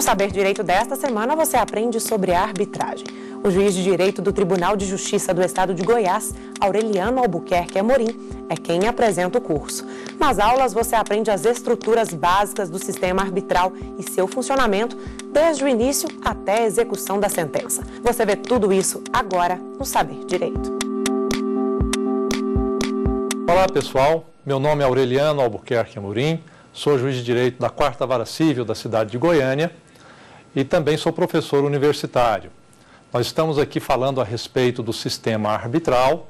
No Saber Direito desta semana, você aprende sobre a arbitragem. O juiz de direito do Tribunal de Justiça do Estado de Goiás, Aureliano Albuquerque Amorim, é quem apresenta o curso. Nas aulas, você aprende as estruturas básicas do sistema arbitral e seu funcionamento, desde o início até a execução da sentença. Você vê tudo isso agora no Saber Direito. Olá, pessoal. Meu nome é Aureliano Albuquerque Amorim. Sou juiz de direito da Quarta Vara Civil da cidade de Goiânia e também sou professor universitário. Nós estamos aqui falando a respeito do sistema arbitral.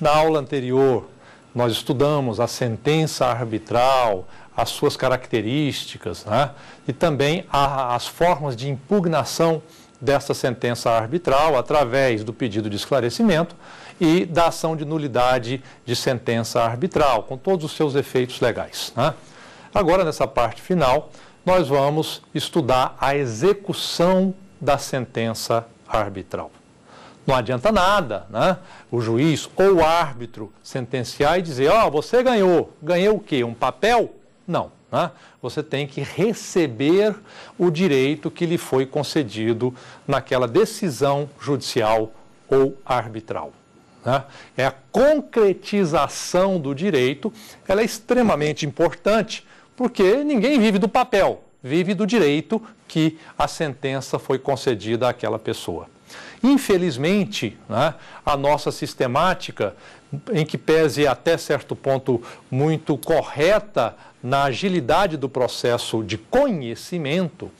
Na aula anterior, nós estudamos a sentença arbitral, as suas características né? e também a, as formas de impugnação dessa sentença arbitral através do pedido de esclarecimento e da ação de nulidade de sentença arbitral, com todos os seus efeitos legais. Né? Agora, nessa parte final, nós vamos estudar a execução da sentença arbitral. Não adianta nada, né? O juiz ou o árbitro sentenciar e dizer: Ó, oh, você ganhou. Ganhei o quê? Um papel? Não. Né? Você tem que receber o direito que lhe foi concedido naquela decisão judicial ou arbitral. Né? É a concretização do direito, ela é extremamente importante porque ninguém vive do papel, vive do direito que a sentença foi concedida àquela pessoa. Infelizmente, né, a nossa sistemática, em que pese até certo ponto muito correta na agilidade do processo de conhecimento,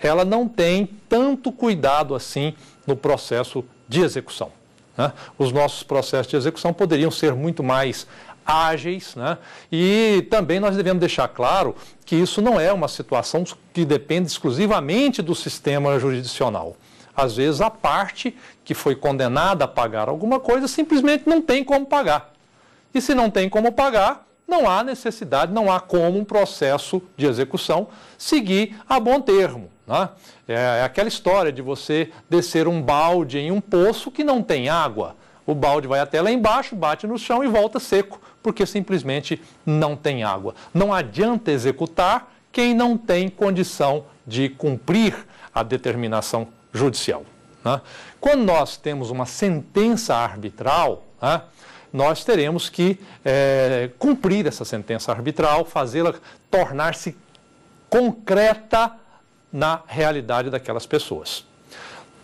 ela não tem tanto cuidado assim no processo de execução. Né? Os nossos processos de execução poderiam ser muito mais ágeis, né? E também nós devemos deixar claro que isso não é uma situação que depende exclusivamente do sistema jurisdicional. Às vezes a parte que foi condenada a pagar alguma coisa simplesmente não tem como pagar. E se não tem como pagar, não há necessidade, não há como um processo de execução seguir a bom termo. Né? É, é aquela história de você descer um balde em um poço que não tem água. O balde vai até lá embaixo, bate no chão e volta seco porque simplesmente não tem água. Não adianta executar quem não tem condição de cumprir a determinação judicial. Né? Quando nós temos uma sentença arbitral, né, nós teremos que é, cumprir essa sentença arbitral, fazê-la tornar-se concreta na realidade daquelas pessoas.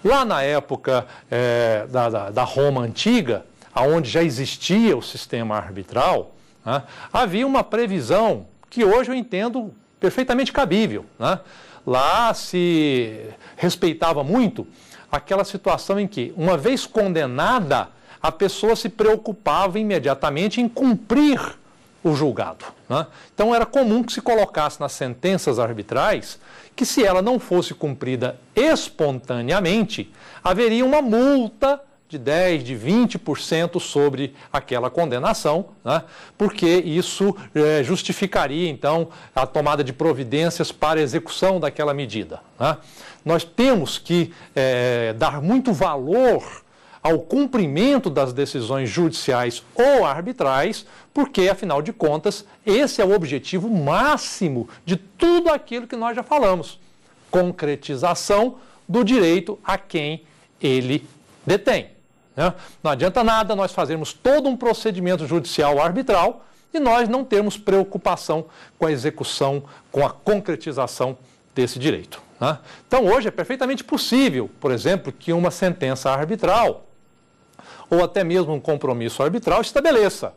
Lá na época é, da, da, da Roma antiga, onde já existia o sistema arbitral, né, havia uma previsão que hoje eu entendo perfeitamente cabível. Né? Lá se respeitava muito aquela situação em que, uma vez condenada, a pessoa se preocupava imediatamente em cumprir o julgado. Né? Então era comum que se colocasse nas sentenças arbitrais que, se ela não fosse cumprida espontaneamente, haveria uma multa de 10%, de 20% sobre aquela condenação, né? porque isso é, justificaria, então, a tomada de providências para execução daquela medida. Né? Nós temos que é, dar muito valor ao cumprimento das decisões judiciais ou arbitrais, porque, afinal de contas, esse é o objetivo máximo de tudo aquilo que nós já falamos: concretização do direito a quem ele detém. Né? Não adianta nada nós fazermos todo um procedimento judicial arbitral e nós não termos preocupação com a execução, com a concretização desse direito. Né? Então, hoje é perfeitamente possível, por exemplo, que uma sentença arbitral ou até mesmo um compromisso arbitral estabeleça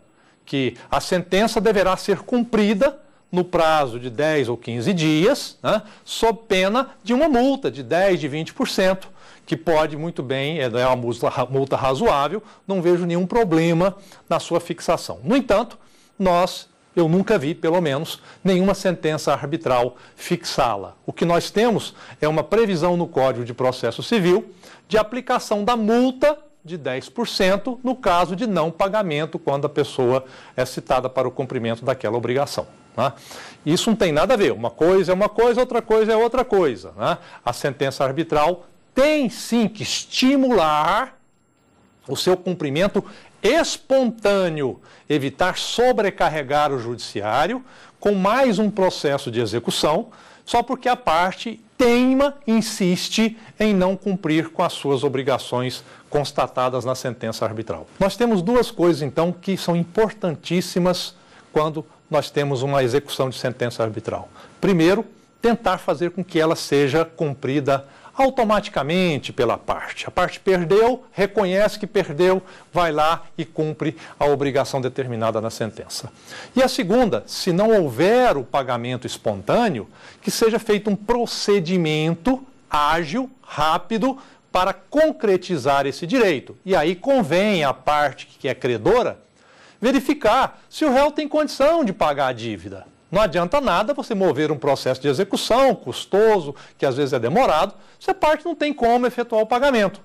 que a sentença deverá ser cumprida no prazo de 10 ou 15 dias, né, sob pena de uma multa de 10, de 20%, que pode muito bem, é, né, é uma multa razoável, não vejo nenhum problema na sua fixação. No entanto, nós, eu nunca vi, pelo menos, nenhuma sentença arbitral fixá-la. O que nós temos é uma previsão no Código de Processo Civil de aplicação da multa de 10% no caso de não pagamento, quando a pessoa é citada para o cumprimento daquela obrigação. Né? Isso não tem nada a ver. Uma coisa é uma coisa, outra coisa é outra coisa. Né? A sentença arbitral tem sim que estimular o seu cumprimento espontâneo, evitar sobrecarregar o judiciário com mais um processo de execução, só porque a parte teima, insiste em não cumprir com as suas obrigações constatadas na sentença arbitral. Nós temos duas coisas então que são importantíssimas quando nós temos uma execução de sentença arbitral. Primeiro, tentar fazer com que ela seja cumprida automaticamente pela parte. A parte perdeu, reconhece que perdeu, vai lá e cumpre a obrigação determinada na sentença. E a segunda, se não houver o pagamento espontâneo, que seja feito um procedimento ágil, rápido, para concretizar esse direito. E aí convém à parte que é credora verificar se o réu tem condição de pagar a dívida. Não adianta nada você mover um processo de execução, custoso, que às vezes é demorado, se a parte não tem como efetuar o pagamento.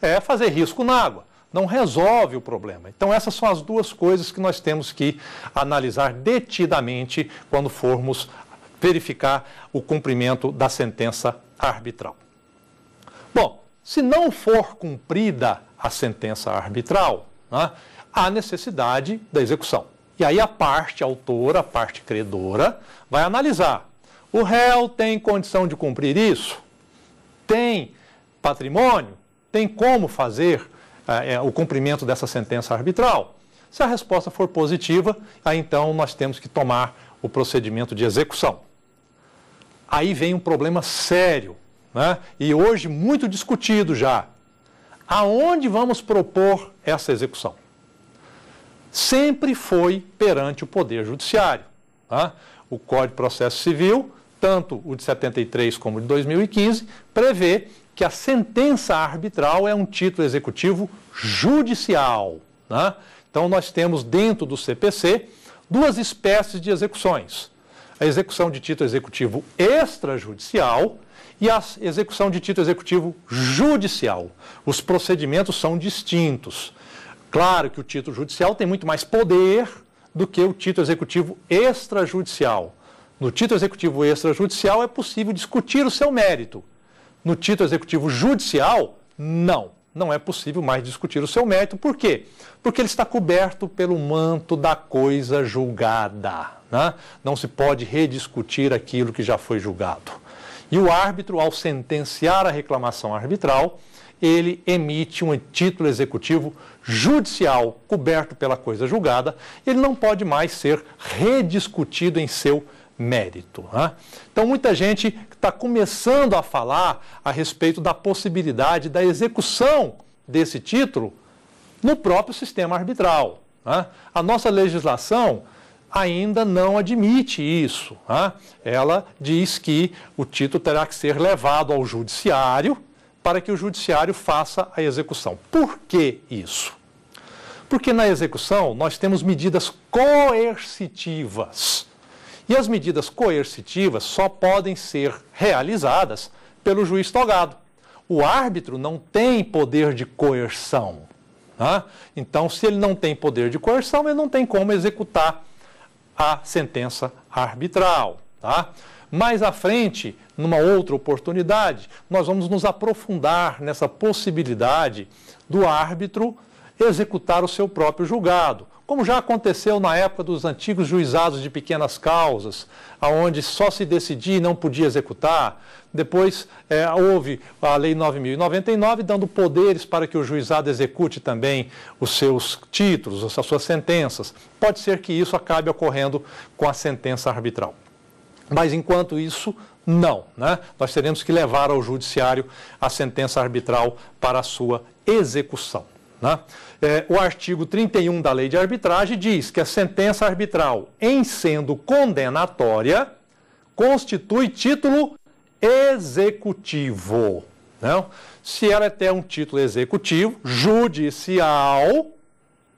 É fazer risco na água. Não resolve o problema. Então, essas são as duas coisas que nós temos que analisar detidamente quando formos verificar o cumprimento da sentença arbitral. Bom, se não for cumprida a sentença arbitral, né, há necessidade da execução. E aí a parte autora, a parte credora, vai analisar. O réu tem condição de cumprir isso? Tem patrimônio? Tem como fazer é, o cumprimento dessa sentença arbitral? Se a resposta for positiva, aí então nós temos que tomar o procedimento de execução. Aí vem um problema sério, né? e hoje muito discutido já. Aonde vamos propor essa execução? sempre foi perante o Poder Judiciário. Tá? O Código de Processo Civil, tanto o de 73 como o de 2015, prevê que a sentença arbitral é um título executivo judicial. Né? Então, nós temos dentro do CPC duas espécies de execuções: a execução de título executivo extrajudicial e a execução de título executivo judicial. Os procedimentos são distintos. Claro que o título judicial tem muito mais poder do que o título executivo extrajudicial. No título executivo extrajudicial é possível discutir o seu mérito. No título executivo judicial, não. Não é possível mais discutir o seu mérito. Por quê? Porque ele está coberto pelo manto da coisa julgada. Né? Não se pode rediscutir aquilo que já foi julgado. E o árbitro, ao sentenciar a reclamação arbitral, ele emite um título executivo judicial coberto pela coisa julgada, ele não pode mais ser rediscutido em seu mérito. Né? Então, muita gente está começando a falar a respeito da possibilidade da execução desse título no próprio sistema arbitral. Né? A nossa legislação ainda não admite isso. Né? Ela diz que o título terá que ser levado ao judiciário para que o judiciário faça a execução. Por que isso? Porque na execução nós temos medidas coercitivas. E as medidas coercitivas só podem ser realizadas pelo juiz togado. O árbitro não tem poder de coerção. Né? Então, se ele não tem poder de coerção, ele não tem como executar a sentença arbitral. Tá? Mais à frente, numa outra oportunidade, nós vamos nos aprofundar nessa possibilidade do árbitro executar o seu próprio julgado, como já aconteceu na época dos antigos juizados de pequenas causas, aonde só se decidia e não podia executar. Depois é, houve a Lei 9.099, dando poderes para que o juizado execute também os seus títulos, as suas sentenças. Pode ser que isso acabe ocorrendo com a sentença arbitral. Mas enquanto isso, não. Né? Nós teremos que levar ao judiciário a sentença arbitral para a sua execução. Né? É, o artigo 31 da lei de arbitragem diz que a sentença arbitral, em sendo condenatória, constitui título executivo. Se ela é até um título executivo, judicial,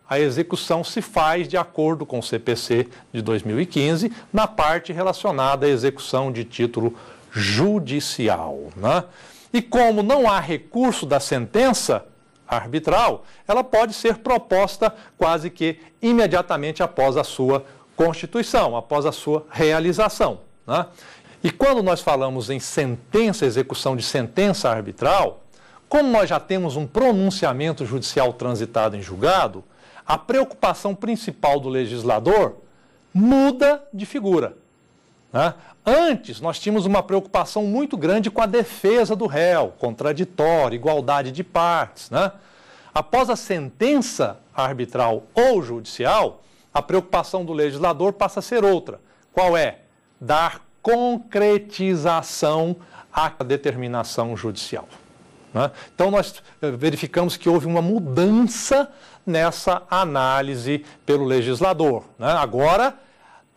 a execução se faz de acordo com o CPC de 2015 na parte relacionada à execução de título judicial. Né? E como não há recurso da sentença arbitral, ela pode ser proposta quase que imediatamente após a sua constituição, após a sua realização. Né? E quando nós falamos em sentença, execução de sentença arbitral, como nós já temos um pronunciamento judicial transitado em julgado, a preocupação principal do legislador muda de figura. Né? Antes, nós tínhamos uma preocupação muito grande com a defesa do réu, contraditório, igualdade de partes. Né? Após a sentença arbitral ou judicial, a preocupação do legislador passa a ser outra. Qual é? Dar concretização à determinação judicial. Né? Então, nós verificamos que houve uma mudança nessa análise pelo legislador. Né? Agora,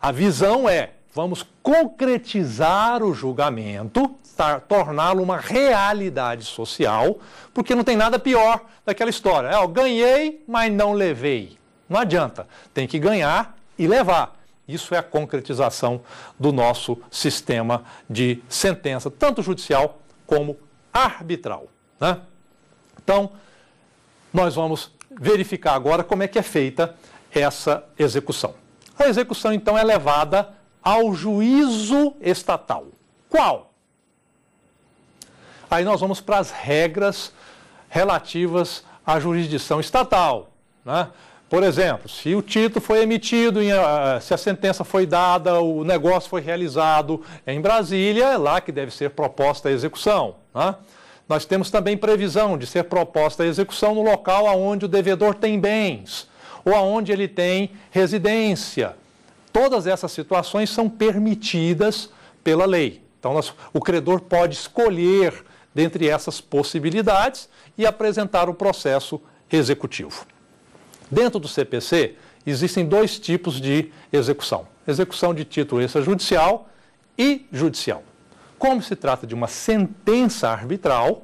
a visão é: vamos concretizar o julgamento, tá, torná-lo uma realidade social, porque não tem nada pior daquela história. É, eu ganhei, mas não levei. Não adianta, tem que ganhar e levar. Isso é a concretização do nosso sistema de sentença, tanto judicial como arbitral. Né? Então, nós vamos verificar agora como é que é feita essa execução. A execução, então, é levada ao juízo estatal. Qual? Aí nós vamos para as regras relativas à jurisdição estatal. Né? Por exemplo, se o título foi emitido, ah, se a sentença foi dada, o negócio foi realizado em Brasília, é lá que deve ser proposta a execução. Né? Nós temos também previsão de ser proposta a execução no local onde o devedor tem bens ou aonde ele tem residência. Todas essas situações são permitidas pela lei. Então, nós, o credor pode escolher dentre essas possibilidades e apresentar o processo executivo. Dentro do CPC, existem dois tipos de execução: execução de título extrajudicial e judicial. Como se trata de uma sentença arbitral,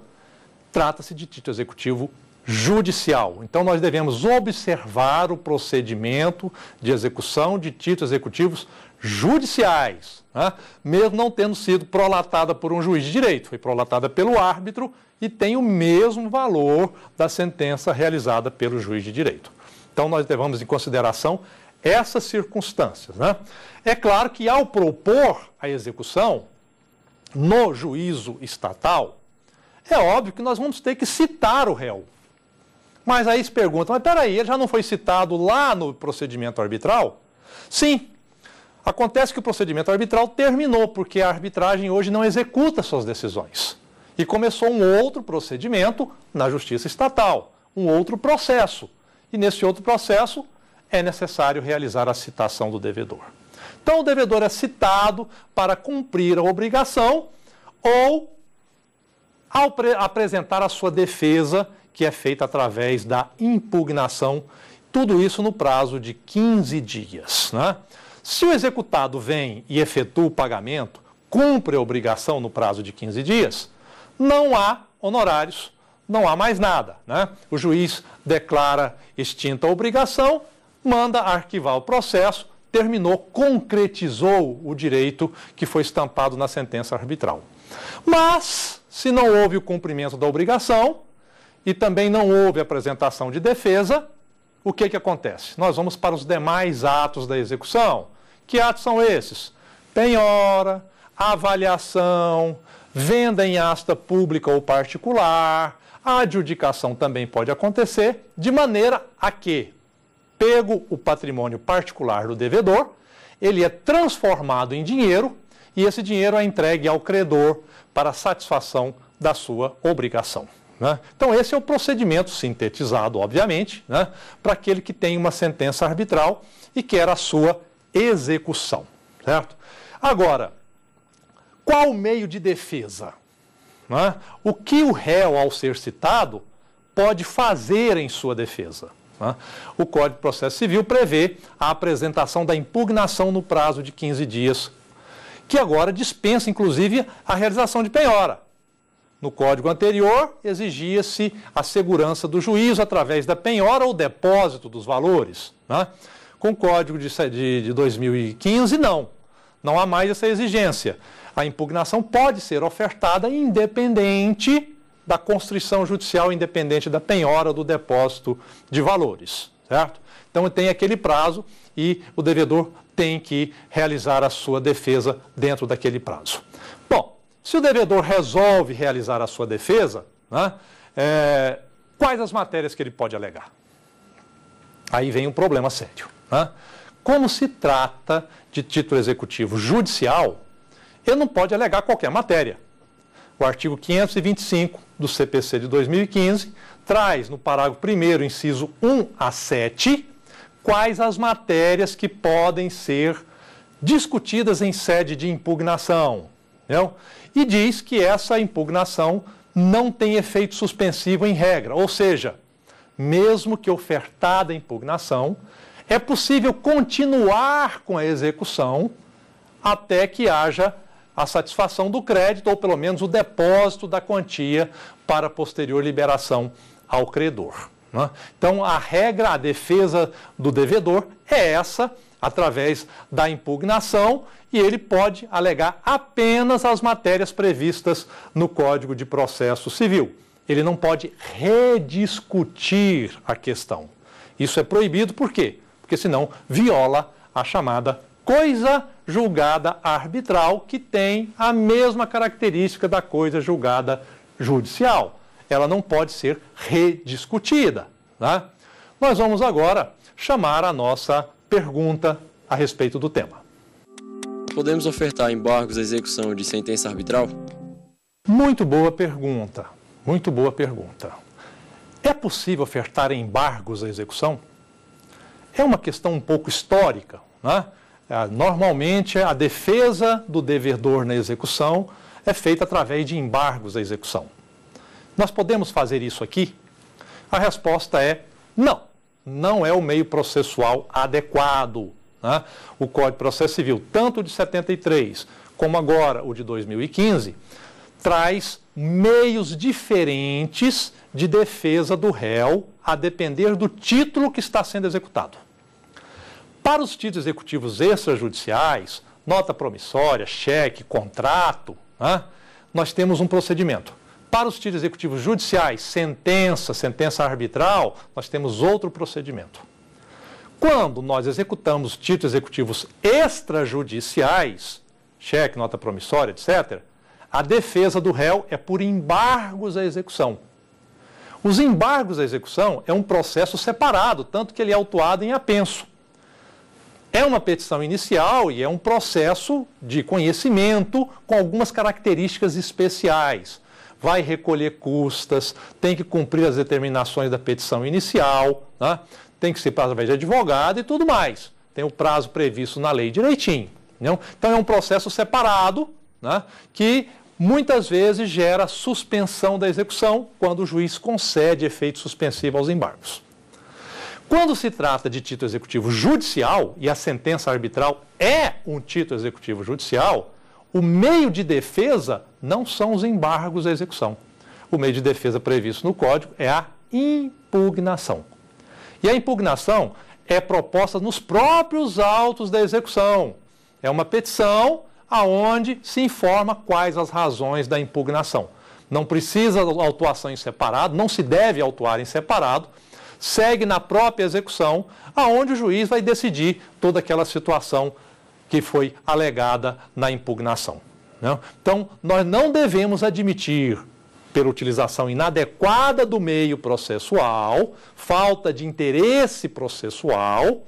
trata-se de título executivo judicial. Então, nós devemos observar o procedimento de execução de títulos executivos judiciais, né? mesmo não tendo sido prolatada por um juiz de direito, foi prolatada pelo árbitro e tem o mesmo valor da sentença realizada pelo juiz de direito. Então, nós levamos em consideração essas circunstâncias. Né? É claro que, ao propor a execução, no juízo estatal, é óbvio que nós vamos ter que citar o réu. Mas aí se pergunta, mas peraí, ele já não foi citado lá no procedimento arbitral? Sim. Acontece que o procedimento arbitral terminou, porque a arbitragem hoje não executa suas decisões. E começou um outro procedimento na justiça estatal, um outro processo. E nesse outro processo é necessário realizar a citação do devedor. Então, o devedor é citado para cumprir a obrigação ou ao apresentar a sua defesa, que é feita através da impugnação, tudo isso no prazo de 15 dias. Né? Se o executado vem e efetua o pagamento, cumpre a obrigação no prazo de 15 dias, não há honorários, não há mais nada. Né? O juiz declara extinta a obrigação, manda arquivar o processo, terminou, concretizou o direito que foi estampado na sentença arbitral. Mas, se não houve o cumprimento da obrigação e também não houve apresentação de defesa, o que, que acontece? Nós vamos para os demais atos da execução. Que atos são esses? Penhora, avaliação, venda em asta pública ou particular, a adjudicação também pode acontecer, de maneira a que pego o patrimônio particular do devedor, ele é transformado em dinheiro e esse dinheiro é entregue ao credor para satisfação da sua obrigação. Né? Então, esse é o procedimento sintetizado, obviamente, né? para aquele que tem uma sentença arbitral e quer a sua execução. Certo? Agora, qual o meio de defesa? Né? O que o réu, ao ser citado, pode fazer em sua defesa? Né? O Código de Processo Civil prevê a apresentação da impugnação no prazo de 15 dias, que agora dispensa, inclusive, a realização de penhora. No código anterior, exigia-se a segurança do juízo através da penhora ou depósito dos valores. Né? Com o código de, de, de 2015, não. Não há mais essa exigência. A impugnação pode ser ofertada independente da constrição judicial independente da penhora do depósito de valores, certo? Então tem aquele prazo e o devedor tem que realizar a sua defesa dentro daquele prazo. Bom, se o devedor resolve realizar a sua defesa, né, é, quais as matérias que ele pode alegar? Aí vem um problema sério. Né? Como se trata de título executivo judicial, ele não pode alegar qualquer matéria. O artigo 525 do CPC de 2015 traz no parágrafo 1, inciso 1 a 7, quais as matérias que podem ser discutidas em sede de impugnação. Entendeu? E diz que essa impugnação não tem efeito suspensivo em regra, ou seja, mesmo que ofertada a impugnação, é possível continuar com a execução até que haja a satisfação do crédito, ou pelo menos o depósito da quantia para posterior liberação ao credor. Né? Então, a regra, a defesa do devedor é essa, através da impugnação, e ele pode alegar apenas as matérias previstas no Código de Processo Civil. Ele não pode rediscutir a questão. Isso é proibido por quê? Porque senão viola a chamada coisa julgada arbitral, que tem a mesma característica da coisa julgada judicial. Ela não pode ser rediscutida. tá? Nós vamos agora chamar a nossa pergunta a respeito do tema. Podemos ofertar embargos à execução de sentença arbitral? Muito boa pergunta. Muito boa pergunta. É possível ofertar embargos à execução? É uma questão um pouco histórica, né? Ah, normalmente, a defesa do devedor na execução é feita através de embargos à execução. Nós podemos fazer isso aqui? A resposta é não. Não é o meio processual adequado. Né? O Código de Processo Civil, tanto de 73 como agora o de 2015, traz meios diferentes de defesa do réu, a depender do título que está sendo executado. Para os títulos executivos extrajudiciais, nota promissória, cheque, contrato, né, nós temos um procedimento. Para os títulos executivos judiciais, sentença, sentença arbitral, nós temos outro procedimento. Quando nós executamos títulos executivos extrajudiciais, cheque, nota promissória, etc., a defesa do réu é por embargos à execução. Os embargos à execução é um processo separado, tanto que ele é autuado em apenso. É uma petição inicial e é um processo de conhecimento com algumas características especiais. Vai recolher custas, tem que cumprir as determinações da petição inicial, né? tem que ser através de advogado e tudo mais. Tem o prazo previsto na lei direitinho. Entendeu? Então é um processo separado né? que muitas vezes gera suspensão da execução quando o juiz concede efeito suspensivo aos embargos. Quando se trata de título executivo judicial, e a sentença arbitral é um título executivo judicial, o meio de defesa não são os embargos à execução. O meio de defesa previsto no Código é a impugnação. E a impugnação é proposta nos próprios autos da execução. É uma petição aonde se informa quais as razões da impugnação. Não precisa autuação em separado, não se deve autuar em separado, segue na própria execução, aonde o juiz vai decidir toda aquela situação que foi alegada na impugnação. Né? Então, nós não devemos admitir, pela utilização inadequada do meio processual, falta de interesse processual,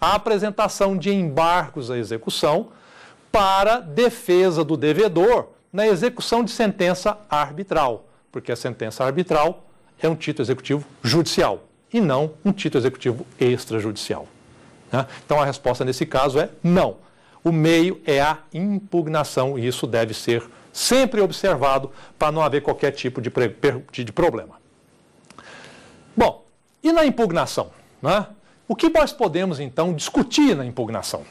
a apresentação de embargos à execução para defesa do devedor na execução de sentença arbitral, porque a sentença arbitral é um título executivo judicial e não um título executivo extrajudicial. Né? Então a resposta nesse caso é não. O meio é a impugnação e isso deve ser sempre observado para não haver qualquer tipo de, de problema. Bom, e na impugnação? Né? O que nós podemos então discutir na impugnação?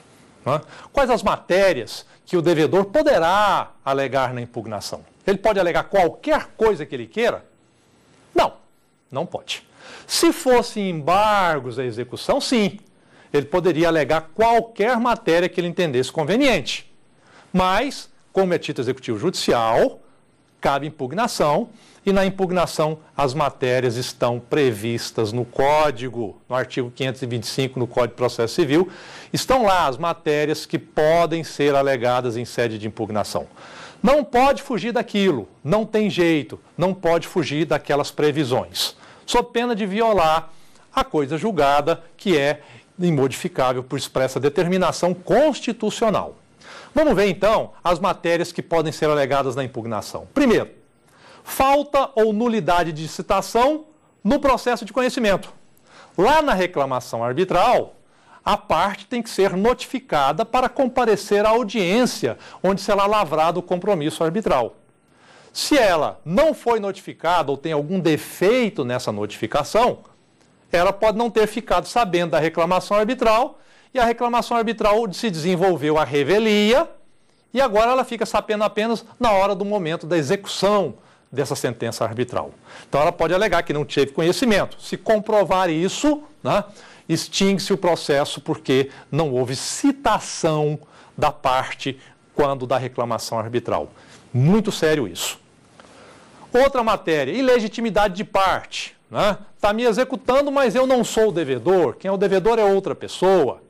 Né? Quais as matérias que o devedor poderá alegar na impugnação? Ele pode alegar qualquer coisa que ele queira? Não, não pode. Se fossem embargos à execução, sim, ele poderia alegar qualquer matéria que ele entendesse conveniente. Mas, como é título executivo judicial, cabe impugnação e na impugnação as matérias estão previstas no Código, no artigo 525 no Código de Processo Civil, estão lá as matérias que podem ser alegadas em sede de impugnação. Não pode fugir daquilo, não tem jeito, não pode fugir daquelas previsões sob pena de violar a coisa julgada, que é imodificável por expressa determinação constitucional. Vamos ver então as matérias que podem ser alegadas na impugnação. Primeiro, falta ou nulidade de citação no processo de conhecimento. Lá na reclamação arbitral, a parte tem que ser notificada para comparecer à audiência, onde será lavrado o compromisso arbitral. Se ela não foi notificada ou tem algum defeito nessa notificação, ela pode não ter ficado sabendo da reclamação arbitral e a reclamação arbitral se desenvolveu a revelia e agora ela fica sabendo apenas na hora do momento da execução dessa sentença arbitral. Então ela pode alegar que não teve conhecimento. Se comprovar isso, né, extingue-se o processo porque não houve citação da parte quando da reclamação arbitral. Muito sério isso. Outra matéria, ilegitimidade de parte. Está né? Tá me executando, mas eu não sou o devedor. Quem é o devedor é outra pessoa.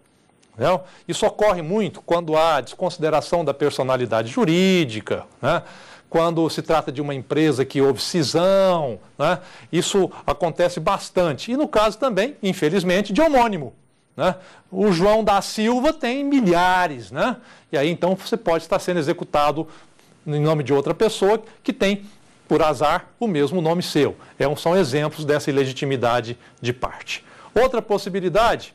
Entendeu? Né? Isso ocorre muito quando há desconsideração da personalidade jurídica, né? quando se trata de uma empresa que houve cisão. Né? Isso acontece bastante. E no caso também, infelizmente, de homônimo. Né? O João da Silva tem milhares, né? E aí então você pode estar sendo executado em nome de outra pessoa que tem por azar, o mesmo nome seu. É um, são exemplos dessa ilegitimidade de parte. Outra possibilidade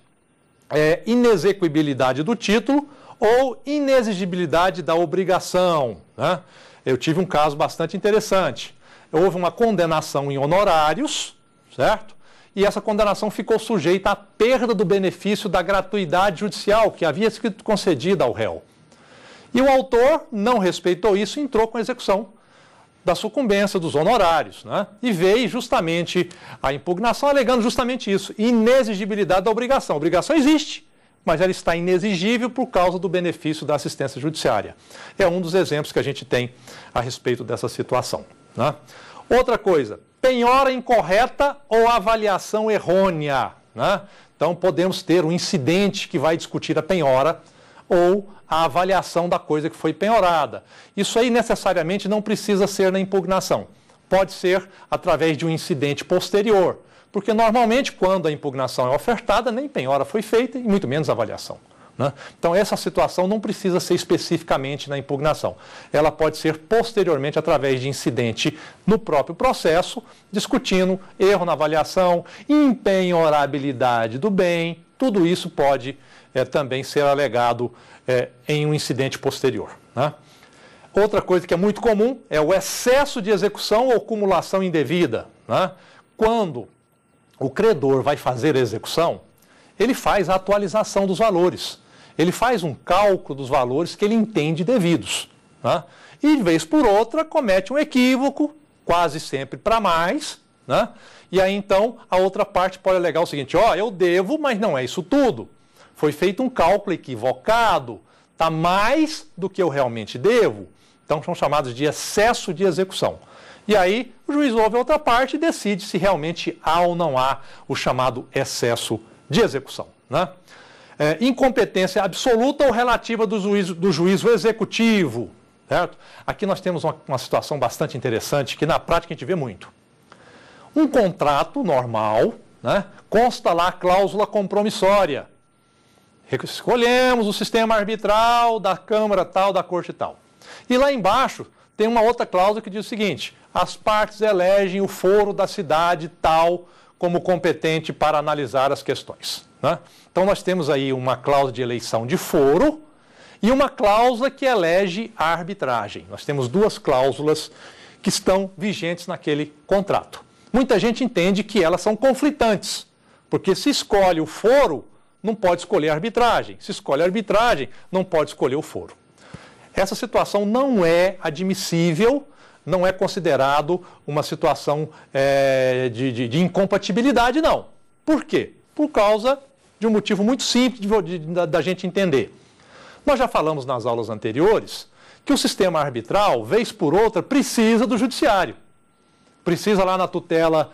é inexequibilidade do título ou inexigibilidade da obrigação. Né? Eu tive um caso bastante interessante. Houve uma condenação em honorários, certo? E essa condenação ficou sujeita à perda do benefício da gratuidade judicial que havia sido concedida ao réu. E o autor não respeitou isso e entrou com execução da sucumbência, dos honorários, né? e veio justamente a impugnação alegando justamente isso, inexigibilidade da obrigação. A obrigação existe, mas ela está inexigível por causa do benefício da assistência judiciária. É um dos exemplos que a gente tem a respeito dessa situação. Né? Outra coisa, penhora incorreta ou avaliação errônea. Né? Então, podemos ter um incidente que vai discutir a penhora, ou a avaliação da coisa que foi penhorada. Isso aí necessariamente não precisa ser na impugnação. Pode ser através de um incidente posterior, porque normalmente quando a impugnação é ofertada, nem penhora foi feita e muito menos avaliação. Né? Então, essa situação não precisa ser especificamente na impugnação. Ela pode ser posteriormente através de incidente no próprio processo, discutindo erro na avaliação, empenhorabilidade do bem, tudo isso pode é, também ser alegado é, em um incidente posterior. Né? Outra coisa que é muito comum é o excesso de execução ou acumulação indevida. Né? Quando o credor vai fazer a execução, ele faz a atualização dos valores. Ele faz um cálculo dos valores que ele entende devidos. Né? E, de vez por outra, comete um equívoco, quase sempre para mais. Né? E aí, então, a outra parte pode alegar o seguinte: ó, oh, eu devo, mas não é isso tudo. Foi feito um cálculo equivocado, está mais do que eu realmente devo. Então são chamados de excesso de execução. E aí o juiz ouve a outra parte e decide se realmente há ou não há o chamado excesso de execução. Né? É, incompetência absoluta ou relativa do juízo, do juízo executivo. Certo? Aqui nós temos uma, uma situação bastante interessante que na prática a gente vê muito. Um contrato normal né, consta lá a cláusula compromissória. Escolhemos o sistema arbitral da Câmara tal, da Corte tal. E lá embaixo tem uma outra cláusula que diz o seguinte: as partes elegem o foro da cidade tal como competente para analisar as questões. Né? Então nós temos aí uma cláusula de eleição de foro e uma cláusula que elege a arbitragem. Nós temos duas cláusulas que estão vigentes naquele contrato. Muita gente entende que elas são conflitantes, porque se escolhe o foro, não pode escolher a arbitragem. Se escolhe a arbitragem, não pode escolher o foro. Essa situação não é admissível, não é considerado uma situação é, de, de, de, incompatibilidade, não. Por quê? Por causa de um motivo muito simples de, da, gente entender. Nós já falamos nas aulas anteriores que o sistema arbitral, vez por outra, precisa do judiciário. Precisa lá na tutela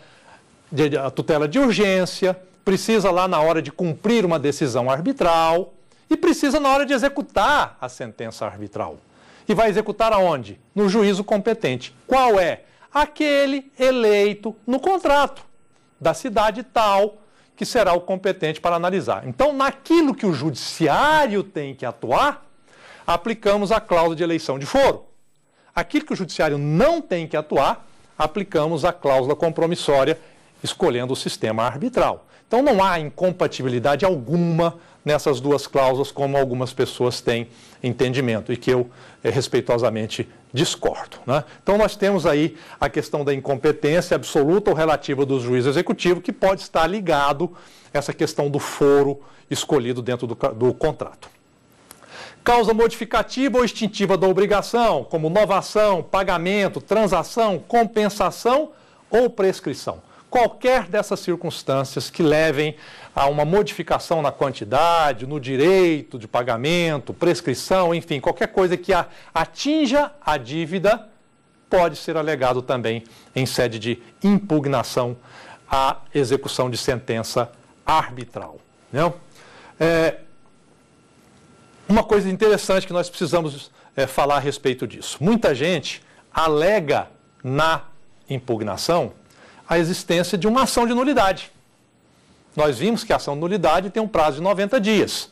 de, a tutela de urgência, precisa lá na hora de cumprir uma decisão arbitral e precisa na hora de executar a sentença arbitral. E vai executar aonde? No juízo competente. Qual é? Aquele eleito no contrato da cidade tal que será o competente para analisar. Então, naquilo que o judiciário tem que atuar, aplicamos a cláusula de eleição de foro. Aquilo que o judiciário não tem que atuar, aplicamos a cláusula compromissória escolhendo o sistema arbitral. Então não há incompatibilidade alguma nessas duas cláusulas, como algumas pessoas têm entendimento e que eu eh, respeitosamente discordo. Né? Então nós temos aí a questão da incompetência absoluta ou relativa do juiz executivo, que pode estar ligado a essa questão do foro escolhido dentro do, do contrato causa modificativa ou extintiva da obrigação, como novação, pagamento, transação, compensação ou prescrição. Qualquer dessas circunstâncias que levem a uma modificação na quantidade, no direito de pagamento, prescrição, enfim, qualquer coisa que atinja a dívida pode ser alegado também em sede de impugnação à execução de sentença arbitral. Não? É, uma coisa interessante que nós precisamos é, falar a respeito disso. Muita gente alega na impugnação a existência de uma ação de nulidade. Nós vimos que a ação de nulidade tem um prazo de 90 dias.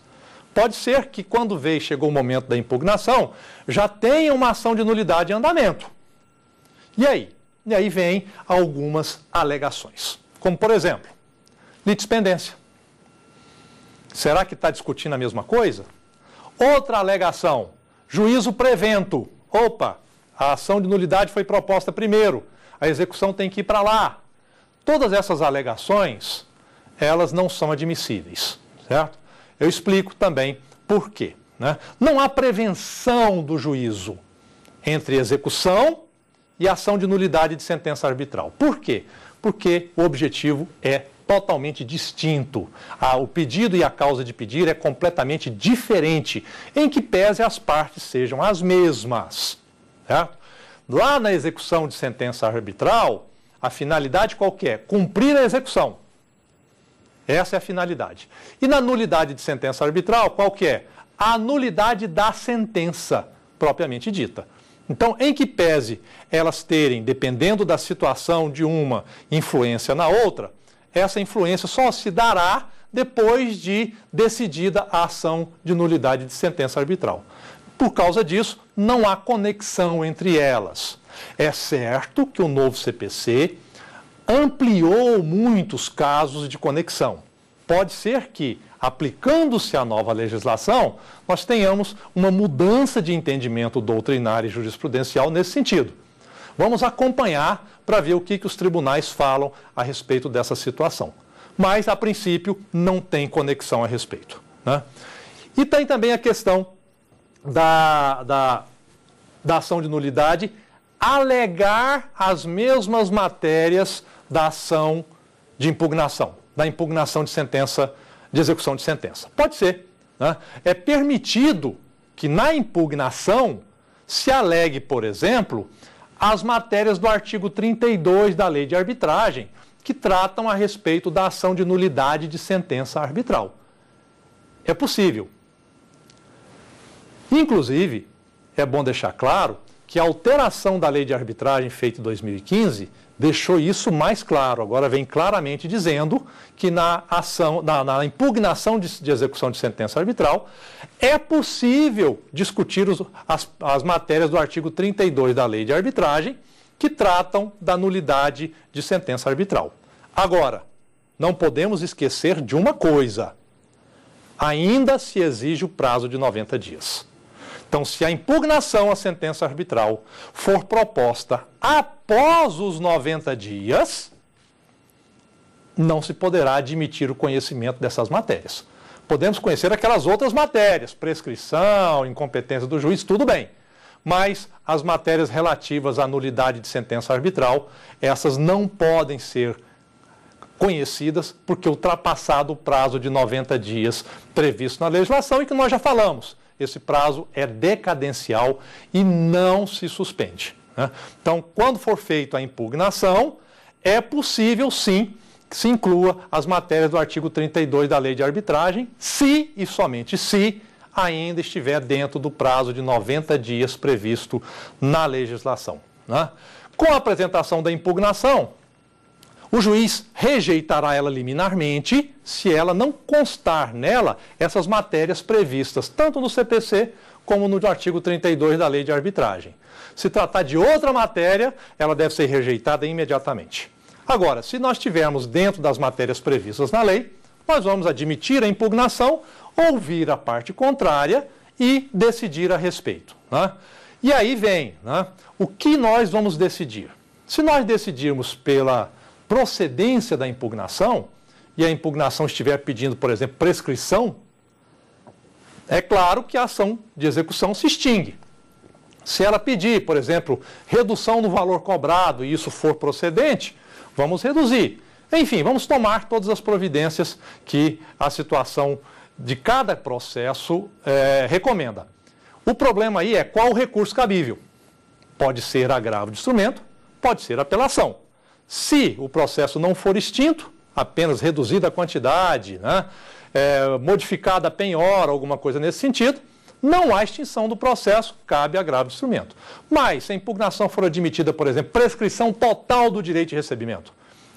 Pode ser que quando veio chegou o momento da impugnação, já tenha uma ação de nulidade em andamento. E aí? E aí vem algumas alegações. Como, por exemplo, litispendência. Será que está discutindo a mesma coisa? Outra alegação, juízo prevento. Opa, a ação de nulidade foi proposta primeiro, a execução tem que ir para lá. Todas essas alegações, elas não são admissíveis, certo? Eu explico também por quê. Né? Não há prevenção do juízo entre execução e ação de nulidade de sentença arbitral. Por quê? Porque o objetivo é totalmente distinto. Ah, o pedido e a causa de pedir é completamente diferente, em que pese as partes sejam as mesmas. Certo? Lá na execução de sentença arbitral, a finalidade qual que é? Cumprir a execução. Essa é a finalidade. E na nulidade de sentença arbitral, qual que é? A nulidade da sentença propriamente dita. Então, em que pese elas terem, dependendo da situação de uma, influência na outra, essa influência só se dará depois de decidida a ação de nulidade de sentença arbitral. Por causa disso, não há conexão entre elas. É certo que o novo CPC ampliou muitos casos de conexão. Pode ser que, aplicando-se a nova legislação, nós tenhamos uma mudança de entendimento doutrinário e jurisprudencial nesse sentido. Vamos acompanhar para ver o que, que os tribunais falam a respeito dessa situação. Mas, a princípio, não tem conexão a respeito. Né? E tem também a questão da, da, da ação de nulidade alegar as mesmas matérias da ação de impugnação, da impugnação de sentença, de execução de sentença. Pode ser. Né? É permitido que na impugnação se alegue, por exemplo, as matérias do artigo 32 da lei de arbitragem, que tratam a respeito da ação de nulidade de sentença arbitral. É possível. Inclusive, é bom deixar claro que a alteração da lei de arbitragem feita em 2015 deixou isso mais claro. Agora vem claramente dizendo que na ação, na, na impugnação de, de, execução de sentença arbitral, é possível discutir os, as, as matérias do artigo 32 da lei de arbitragem que tratam da nulidade de sentença arbitral. Agora, não podemos esquecer de uma coisa: ainda se exige o prazo de 90 dias. Então, se a impugnação à sentença arbitral for proposta após os 90 dias, não se poderá admitir o conhecimento dessas matérias. Podemos conhecer aquelas outras matérias, prescrição, incompetência do juiz, tudo bem. Mas as matérias relativas à nulidade de sentença arbitral, essas não podem ser conhecidas porque ultrapassado o prazo de 90 dias previsto na legislação e que nós já falamos esse prazo é decadencial e não se suspende. Né? Então, quando for feita a impugnação, é possível sim que se inclua as matérias do artigo 32 da lei de arbitragem, se e somente se ainda estiver dentro do prazo de 90 dias previsto na legislação. Né? Com a apresentação da impugnação, o juiz rejeitará ela liminarmente se ela não constar nela essas matérias previstas tanto no CPC como no artigo 32 da Lei de Arbitragem. Se tratar de outra matéria, ela deve ser rejeitada imediatamente. Agora, se nós tivermos dentro das matérias previstas na lei, nós vamos admitir a impugnação, ouvir a parte contrária e decidir a respeito. Né? E aí vem né, o que nós vamos decidir. Se nós decidirmos pela procedência da impugnação e a impugnação estiver pedindo, por exemplo, prescrição, é claro que a ação de execução se extingue. Se ela pedir, por exemplo, redução no valor cobrado e isso for procedente, vamos reduzir. Enfim, vamos tomar todas as providências que a situação de cada processo é, recomenda. O problema aí é qual o recurso cabível. Pode ser agravo de instrumento, pode ser apelação. Se o processo não for extinto, apenas reduzida a quantidade, né? é, modificada a penhora, alguma coisa nesse sentido, não há extinção do processo, cabe agravo de instrumento. Mas, se a impugnação for admitida, por exemplo, prescrição total do direito de recebimento,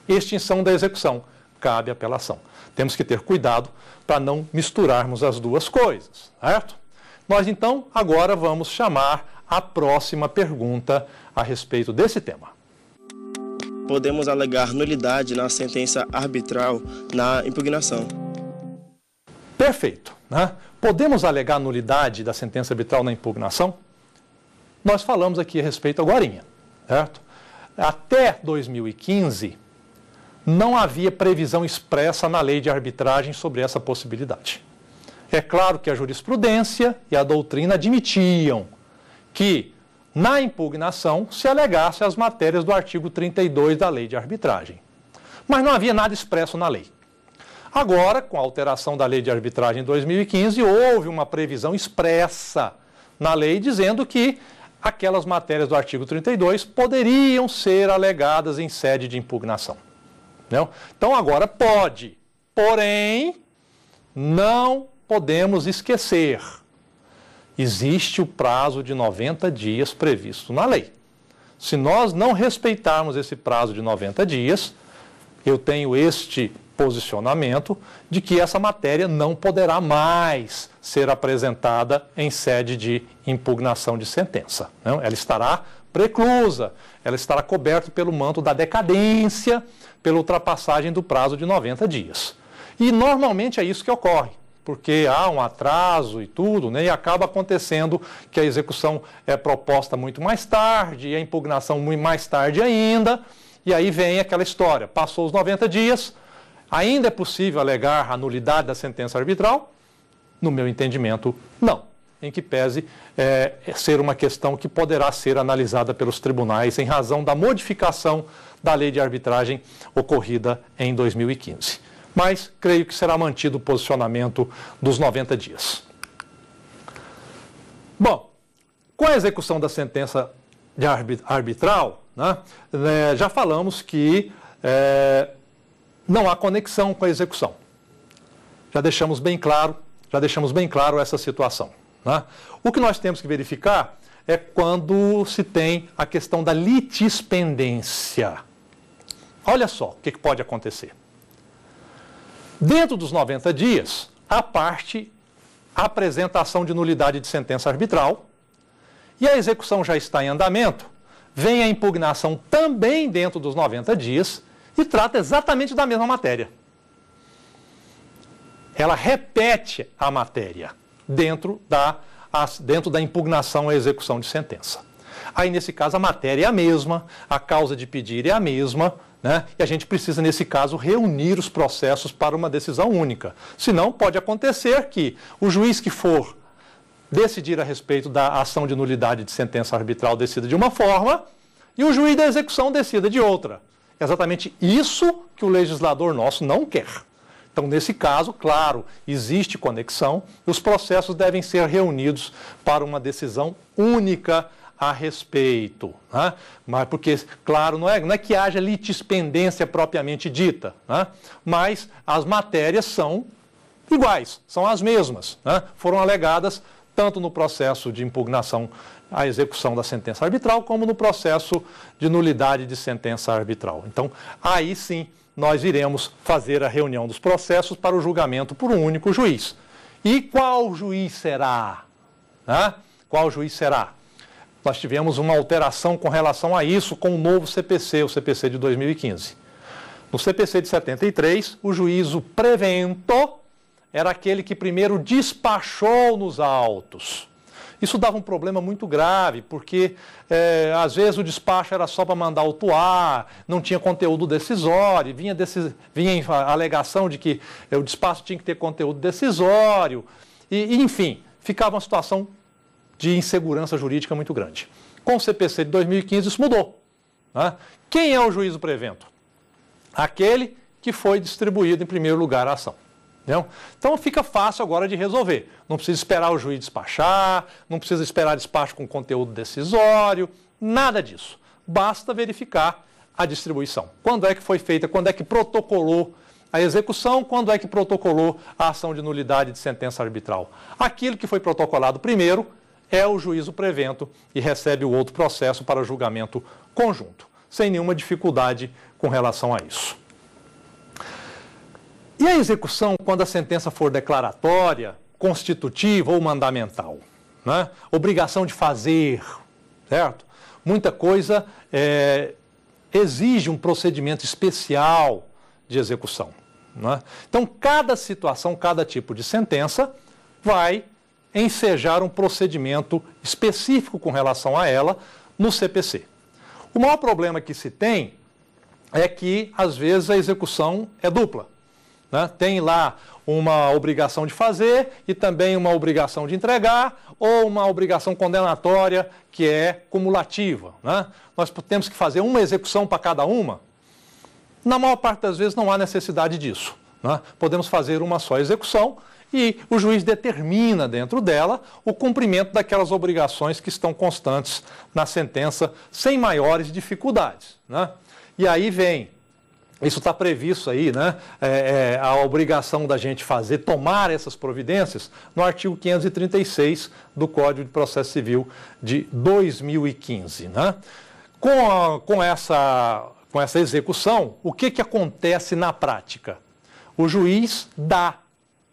extinção da execução, cabe apelação. Temos que ter cuidado para não misturarmos as duas coisas, certo? Nós, então, agora vamos chamar a próxima pergunta a respeito desse tema podemos alegar nulidade na sentença arbitral na impugnação. Perfeito. Né? Podemos alegar nulidade da sentença arbitral na impugnação? Nós falamos aqui a respeito agora, certo? Até 2015, não havia previsão expressa na lei de arbitragem sobre essa possibilidade. É claro que a jurisprudência e a doutrina admitiam que na impugnação se alegasse as matérias do artigo 32 da lei de arbitragem. Mas não havia nada expresso na lei. Agora, com a alteração da lei de arbitragem em 2015, houve uma previsão expressa na lei dizendo que aquelas matérias do artigo 32 poderiam ser alegadas em sede de impugnação. Não? Então, agora pode, porém, não podemos esquecer existe o prazo de 90 dias previsto na lei. Se nós não respeitarmos esse prazo de 90 dias, eu tenho este posicionamento de que essa matéria não poderá mais ser apresentada em sede de impugnação de sentença. Não? Ela estará preclusa, ela estará coberta pelo manto da decadência, pela ultrapassagem do prazo de 90 dias. E normalmente é isso que ocorre porque há um atraso e tudo, né? e acaba acontecendo que a execução é proposta muito mais tarde, e a impugnação muito mais tarde ainda, e aí vem aquela história, passou os 90 dias, ainda é possível alegar a nulidade da sentença arbitral? No meu entendimento, não. Em que pese é, ser uma questão que poderá ser analisada pelos tribunais em razão da modificação da lei de arbitragem ocorrida em 2015 mas creio que será mantido o posicionamento dos 90 dias. Bom, com a execução da sentença de arbitral, né, né, já falamos que é, não há conexão com a execução. Já deixamos bem claro, já deixamos bem claro essa situação. Né? O que nós temos que verificar é quando se tem a questão da litispendência. Olha só o que pode acontecer. Dentro dos 90 dias, a parte apresentação de nulidade de sentença arbitral e a execução já está em andamento. Vem a impugnação também dentro dos 90 dias e trata exatamente da mesma matéria. Ela repete a matéria dentro da, dentro da impugnação à execução de sentença. Aí, nesse caso, a matéria é a mesma, a causa de pedir é a mesma, né? E a gente precisa, nesse caso, reunir os processos para uma decisão única. Senão, pode acontecer que o juiz que for decidir a respeito da ação de nulidade de sentença arbitral decida de uma forma e o juiz da execução decida de outra. É exatamente isso que o legislador nosso não quer. Então, nesse caso, claro, existe conexão, os processos devem ser reunidos para uma decisão única a respeito. Né? Mas porque, claro, não é, não é que haja litispendência propriamente dita, né? mas as matérias são iguais, são as mesmas. Né? Foram alegadas tanto no processo de impugnação à execução da sentença arbitral, como no processo de nulidade de sentença arbitral. Então, aí sim, nós iremos fazer a reunião dos processos para o julgamento por um único juiz. E qual juiz será? Né? Qual juiz será? nós tivemos uma alteração com relação a isso com o novo CPC, o CPC de 2015. No CPC de 73, o juízo prevento era aquele que primeiro despachou nos autos. Isso dava um problema muito grave, porque é, às vezes o despacho era só para mandar autuar, não tinha conteúdo decisório, vinha, desse, vinha a alegação de que eh, o despacho tinha que ter conteúdo decisório, e, e enfim, ficava uma situação de insegurança jurídica muito grande. Com o CPC de 2015, isso mudou. Né? Quem é o juízo prevento? Aquele que foi distribuído em primeiro lugar a ação. Entendeu? Então fica fácil agora de resolver. Não precisa esperar o juiz despachar, não precisa esperar despacho com conteúdo decisório, nada disso. Basta verificar a distribuição. Quando é que foi feita, quando é que protocolou a execução, quando é que protocolou a ação de nulidade de sentença arbitral. Aquilo que foi protocolado primeiro é o juízo prevento e recebe o outro processo para julgamento conjunto, sem nenhuma dificuldade com relação a isso. E a execução quando a sentença for declaratória, constitutiva ou mandamental? Né? Obrigação de fazer, certo? Muita coisa é, exige um procedimento especial de execução. Né? Então, cada situação, cada tipo de sentença vai ensejar um procedimento específico com relação a ela no CPC. O maior problema que se tem é que, às vezes, a execução é dupla. Né? Tem lá uma obrigação de fazer e também uma obrigação de entregar, ou uma obrigação condenatória que é cumulativa. Né? Nós temos que fazer uma execução para cada uma. Na maior parte das vezes não há necessidade disso. Né? Podemos fazer uma só execução e o juiz determina dentro dela o cumprimento daquelas obrigações que estão constantes na sentença sem maiores dificuldades. Né? E aí vem isso está previsto aí, né? É, é, a obrigação da gente fazer, tomar essas providências, no artigo 536 do Código de Processo Civil de 2015. Né? Com, a, com, essa, com essa execução, o que, que acontece na prática? O juiz dá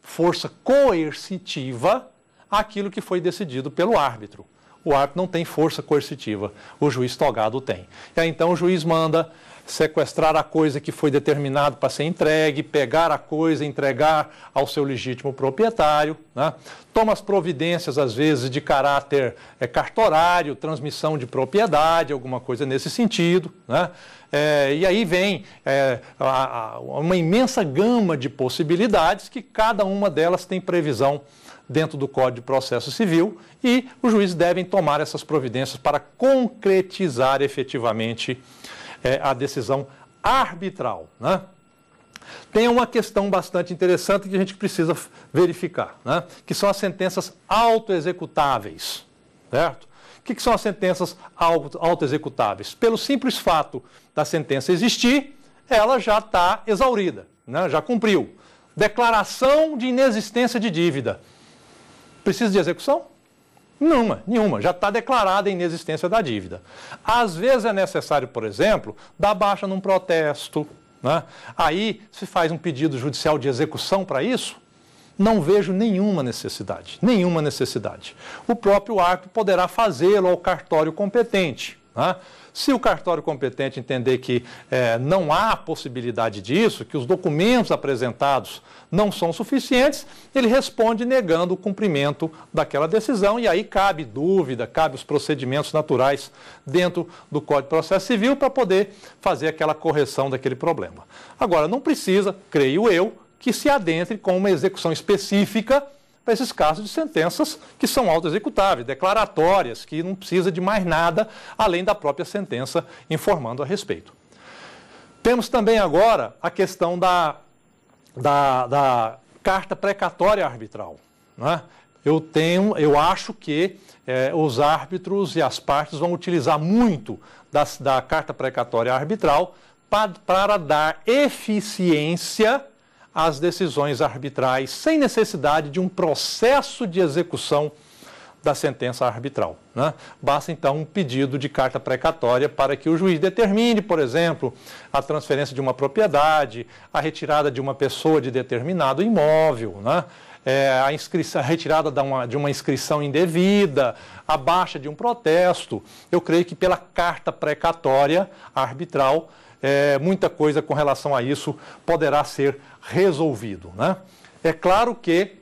força coercitiva àquilo que foi decidido pelo árbitro. O árbitro não tem força coercitiva, o juiz togado tem. E aí, então o juiz manda sequestrar a coisa que foi determinado para ser entregue, pegar a coisa, entregar ao seu legítimo proprietário, né? toma as providências, às vezes, de caráter é, cartorário, transmissão de propriedade, alguma coisa nesse sentido. Né? É, e aí vem é, a, a, uma imensa gama de possibilidades que cada uma delas tem previsão dentro do Código de Processo Civil e os juízes devem tomar essas providências para concretizar efetivamente é, a decisão arbitral. Né? Tem uma questão bastante interessante que a gente precisa verificar, né? que são as sentenças autoexecutáveis, certo? O que, que são as sentenças autoexecutáveis? Pelo simples fato da sentença existir, ela já está exaurida, né? já cumpriu. Declaração de inexistência de dívida. Precisa de execução? Nenhuma, nenhuma. Já está declarada a inexistência da dívida. Às vezes é necessário, por exemplo, dar baixa num protesto. Né? Aí se faz um pedido judicial de execução para isso? Não vejo nenhuma necessidade. Nenhuma necessidade. O próprio árbitro poderá fazê-lo ao cartório competente. Né? Se o cartório competente entender que é, não há possibilidade disso, que os documentos apresentados não são suficientes, ele responde negando o cumprimento daquela decisão e aí cabe dúvida, cabe os procedimentos naturais dentro do Código de Processo Civil para poder fazer aquela correção daquele problema. Agora, não precisa, creio eu, que se adentre com uma execução específica para esses casos de sentenças que são autoexecutáveis, declaratórias, que não precisa de mais nada além da própria sentença informando a respeito. Temos também agora a questão da, da, da carta precatória arbitral. Né? Eu tenho, eu acho que eh, os árbitros e as partes vão utilizar muito da, da carta precatória arbitral para, para dar eficiência as decisões arbitrais, sem necessidade de um processo de execução da sentença arbitral. Né? Basta então um pedido de carta precatória para que o juiz determine, por exemplo, a transferência de uma propriedade, a retirada de uma pessoa de determinado imóvel, né? é, a, a retirada de uma, de uma inscrição indevida, a baixa de um protesto. Eu creio que pela carta precatória arbitral é, muita coisa com relação a isso poderá ser resolvido. Né? É claro que,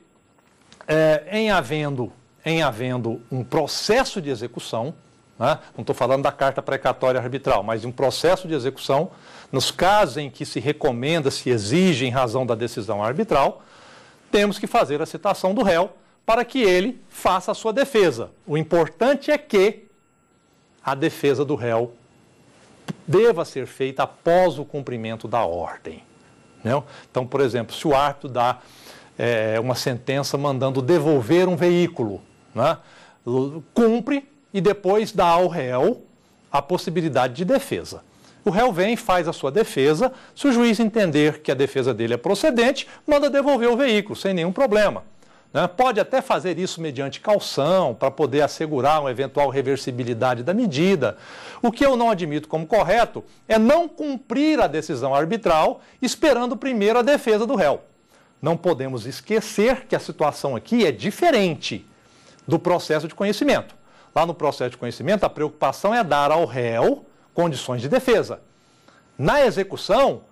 é, em, havendo, em havendo um processo de execução, né? não estou falando da carta precatória arbitral, mas de um processo de execução, nos casos em que se recomenda, se exige em razão da decisão arbitral, temos que fazer a citação do réu para que ele faça a sua defesa. O importante é que a defesa do réu deva ser feita após o cumprimento da ordem. Né? Então, por exemplo, se o árbitro dá é, uma sentença mandando devolver um veículo, né? cumpre e depois dá ao réu a possibilidade de defesa. O réu vem, faz a sua defesa. Se o juiz entender que a defesa dele é procedente, manda devolver o veículo, sem nenhum problema. Né? Pode até fazer isso mediante calção, para poder assegurar uma eventual reversibilidade da medida. O que eu não admito como correto é não cumprir a decisão arbitral, esperando primeiro a defesa do réu. Não podemos esquecer que a situação aqui é diferente do processo de conhecimento. Lá no processo de conhecimento, a preocupação é dar ao réu condições de defesa. Na execução,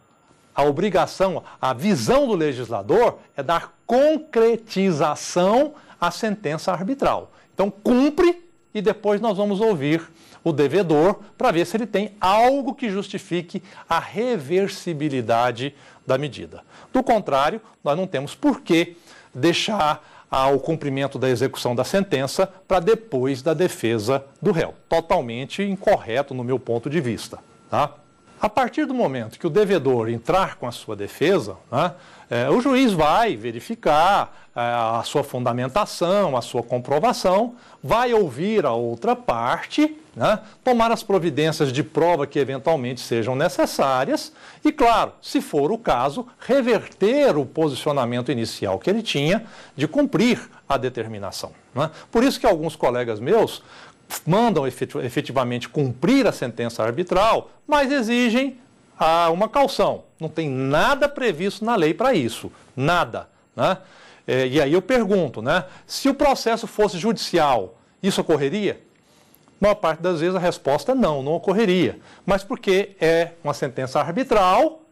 a obrigação, a visão do legislador é dar concretização à sentença arbitral. Então, cumpre e depois nós vamos ouvir o devedor para ver se ele tem algo que justifique a reversibilidade da medida. Do contrário, nós não temos por que deixar ao cumprimento da execução da sentença para depois da defesa do réu. Totalmente incorreto no meu ponto de vista. Tá? A partir do momento que o devedor entrar com a sua defesa, né, é, o juiz vai verificar é, a sua fundamentação, a sua comprovação, vai ouvir a outra parte, né, tomar as providências de prova que eventualmente sejam necessárias e, claro, se for o caso, reverter o posicionamento inicial que ele tinha de cumprir a determinação. Né? Por isso que alguns colegas meus mandam efetivamente cumprir a sentença arbitral, mas exigem ah, uma calção. Não tem nada previsto na lei para isso. Nada. Né? É, e aí eu pergunto, né? Se o processo fosse judicial, isso ocorreria? A maior parte das vezes a resposta é não, não ocorreria. Mas porque é uma sentença arbitral,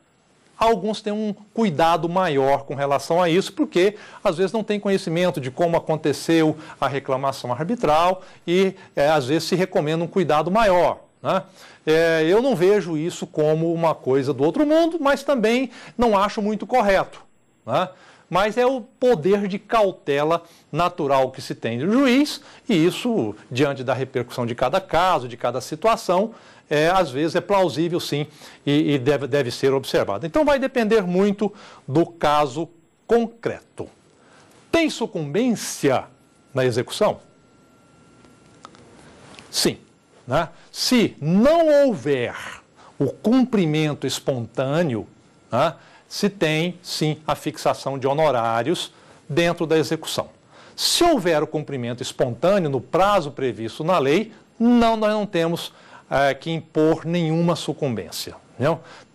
alguns têm um cuidado maior com relação a isso, porque às vezes não tem conhecimento de como aconteceu a reclamação arbitral e é, às vezes se recomenda um cuidado maior. Né? É, eu não vejo isso como uma coisa do outro mundo, mas também não acho muito correto. Né? Mas é o poder de cautela natural que se tem do juiz, e isso, diante da repercussão de cada caso, de cada situação, é, às vezes é plausível sim e, e deve, deve ser observado. Então vai depender muito do caso concreto. Tem sucumbência na execução? Sim. Né? Se não houver o cumprimento espontâneo, né, se tem sim a fixação de honorários dentro da execução. Se houver o cumprimento espontâneo no prazo previsto na lei, não, nós não temos é, que impor nenhuma sucumbência.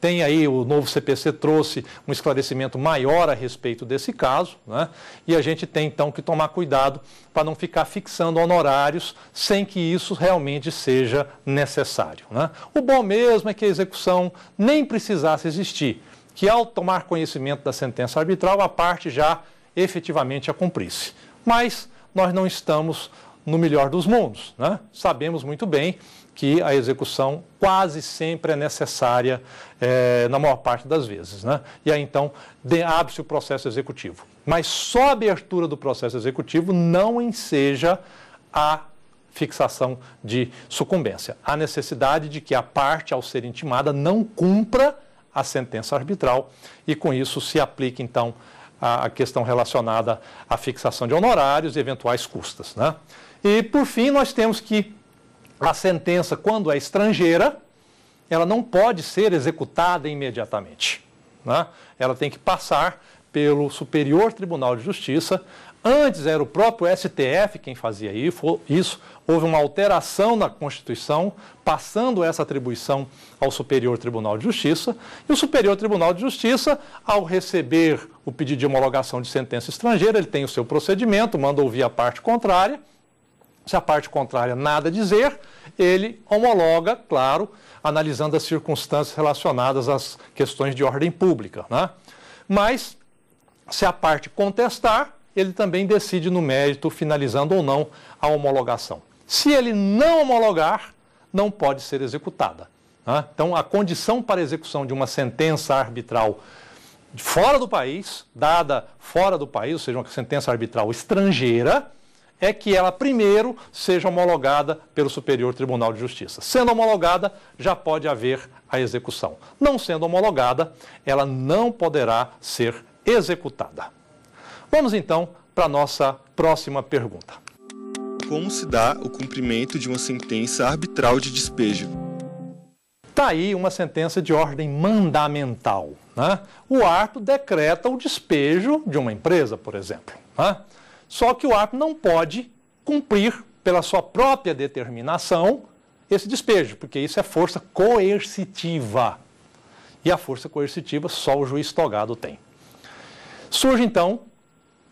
Tem aí, o novo CPC trouxe um esclarecimento maior a respeito desse caso, né? e a gente tem então que tomar cuidado para não ficar fixando honorários sem que isso realmente seja necessário. Né? O bom mesmo é que a execução nem precisasse existir, que ao tomar conhecimento da sentença arbitral, a parte já efetivamente a cumprisse. Mas nós não estamos no melhor dos mundos. Né? Sabemos muito bem que a execução quase sempre é necessária é, na maior parte das vezes. Né? E aí então abre-se o processo executivo. Mas só a abertura do processo executivo não enseja a fixação de sucumbência. Há necessidade de que a parte, ao ser intimada, não cumpra a sentença arbitral e com isso se aplique então a, questão relacionada à fixação de honorários e eventuais custas. Né? E por fim, nós temos que a sentença, quando é estrangeira, ela não pode ser executada imediatamente. Né? Ela tem que passar pelo Superior Tribunal de Justiça. Antes era o próprio STF quem fazia isso. Houve uma alteração na Constituição, passando essa atribuição ao Superior Tribunal de Justiça. E o Superior Tribunal de Justiça, ao receber o pedido de homologação de sentença estrangeira, ele tem o seu procedimento, manda ouvir a parte contrária se a parte contrária nada dizer, ele homologa, claro, analisando as circunstâncias relacionadas às questões de ordem pública. Né? Mas, se a parte contestar, ele também decide no mérito, finalizando ou não a homologação. Se ele não homologar, não pode ser executada. Né? Então, a condição para execução de uma sentença arbitral fora do país, dada fora do país, ou seja, uma sentença arbitral estrangeira, é que ela primeiro seja homologada pelo Superior Tribunal de Justiça. Sendo homologada, já pode haver a execução. Não sendo homologada, ela não poderá ser executada. Vamos então para a nossa próxima pergunta. Como se dá o cumprimento de uma sentença arbitral de despejo? Está aí uma sentença de ordem mandamental. Né? O ato decreta o despejo de uma empresa, por exemplo. Né? Só que o árbitro não pode cumprir, pela sua própria determinação, esse despejo, porque isso é força coercitiva. E a força coercitiva só o juiz togado tem. Surge então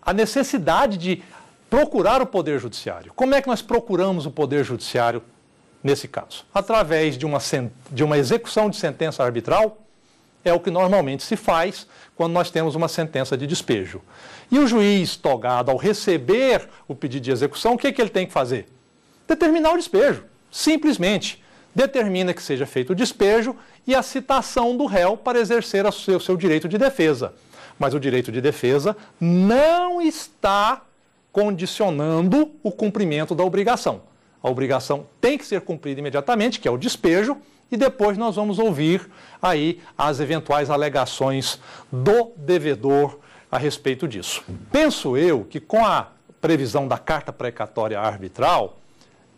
a necessidade de procurar o Poder Judiciário. Como é que nós procuramos o Poder Judiciário nesse caso? Através de uma, de uma execução de sentença arbitral é o que normalmente se faz quando nós temos uma sentença de despejo. E o juiz togado, ao receber o pedido de execução, o que, é que ele tem que fazer? Determinar o despejo, simplesmente. Determina que seja feito o despejo e a citação do réu para exercer o seu, seu direito de defesa. Mas o direito de defesa não está condicionando o cumprimento da obrigação. A obrigação tem que ser cumprida imediatamente, que é o despejo, e depois nós vamos ouvir aí as eventuais alegações do devedor a respeito disso. Penso eu que com a previsão da carta precatória arbitral,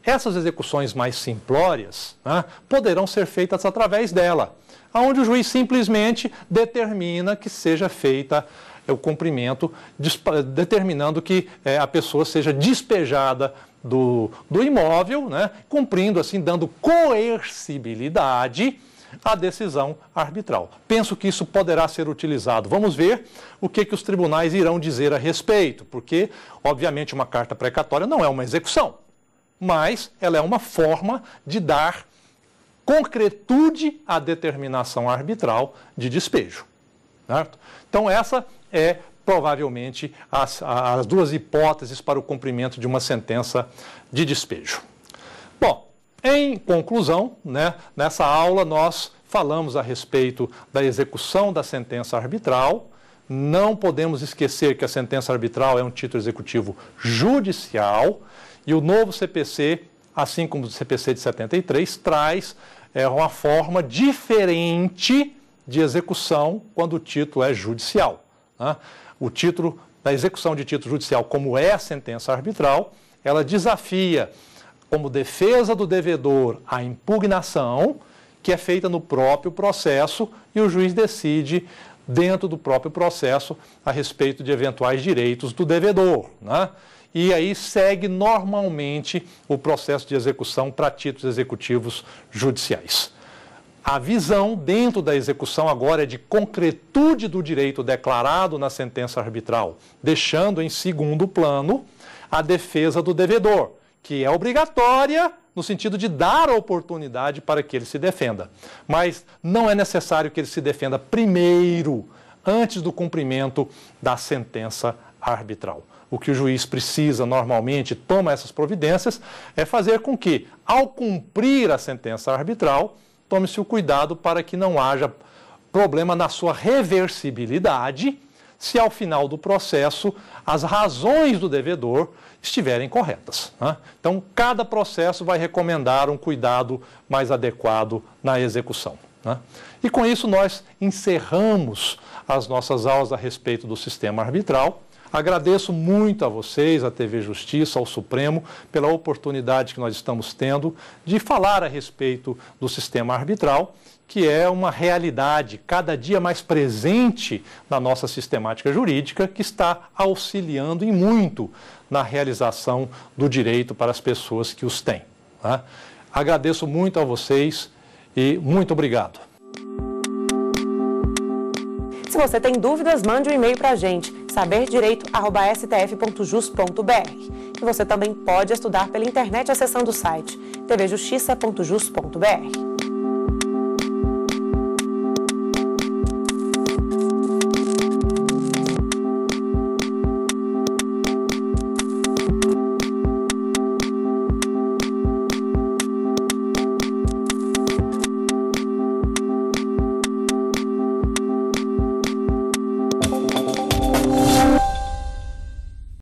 essas execuções mais simplórias né, poderão ser feitas através dela, onde o juiz simplesmente determina que seja feita é, o cumprimento, determinando que é, a pessoa seja despejada do, do imóvel, né, cumprindo assim, dando coercibilidade à decisão arbitral. Penso que isso poderá ser utilizado. Vamos ver o que, que os tribunais irão dizer a respeito, porque, obviamente, uma carta precatória não é uma execução, mas ela é uma forma de dar concretude à determinação arbitral de despejo. Certo? Então, essa é provavelmente as, as duas hipóteses para o cumprimento de uma sentença de despejo. Bom, em conclusão, né, nessa aula nós falamos a respeito da execução da sentença arbitral. Não podemos esquecer que a sentença arbitral é um título executivo judicial e o novo CPC, assim como o CPC de 73, traz é, uma forma diferente de execução quando o título é judicial. Né? o título da execução de título judicial, como é a sentença arbitral, ela desafia, como defesa do devedor, a impugnação que é feita no próprio processo e o juiz decide dentro do próprio processo a respeito de eventuais direitos do devedor. Né? E aí segue normalmente o processo de execução para títulos executivos judiciais. A visão dentro da execução agora é de concretude do direito declarado na sentença arbitral, deixando em segundo plano a defesa do devedor, que é obrigatória no sentido de dar a oportunidade para que ele se defenda. Mas não é necessário que ele se defenda primeiro, antes do cumprimento da sentença arbitral. O que o juiz precisa normalmente, toma essas providências, é fazer com que, ao cumprir a sentença arbitral, tome-se o cuidado para que não haja problema na sua reversibilidade se ao final do processo as razões do devedor estiverem corretas. Né? Então, cada processo vai recomendar um cuidado mais adequado na execução. Né? E com isso, nós encerramos as nossas aulas a respeito do sistema arbitral. Agradeço muito a vocês, à TV Justiça, ao Supremo, pela oportunidade que nós estamos tendo de falar a respeito do sistema arbitral, que é uma realidade cada dia mais presente na nossa sistemática jurídica, que está auxiliando e muito na realização do direito para as pessoas que os têm. Tá? Agradeço muito a vocês e muito obrigado. Se você tem dúvidas, mande um e-mail para a gente saberdireito.stf.jus.br. E você também pode estudar pela internet acessando o site tvjustiça.jus.br.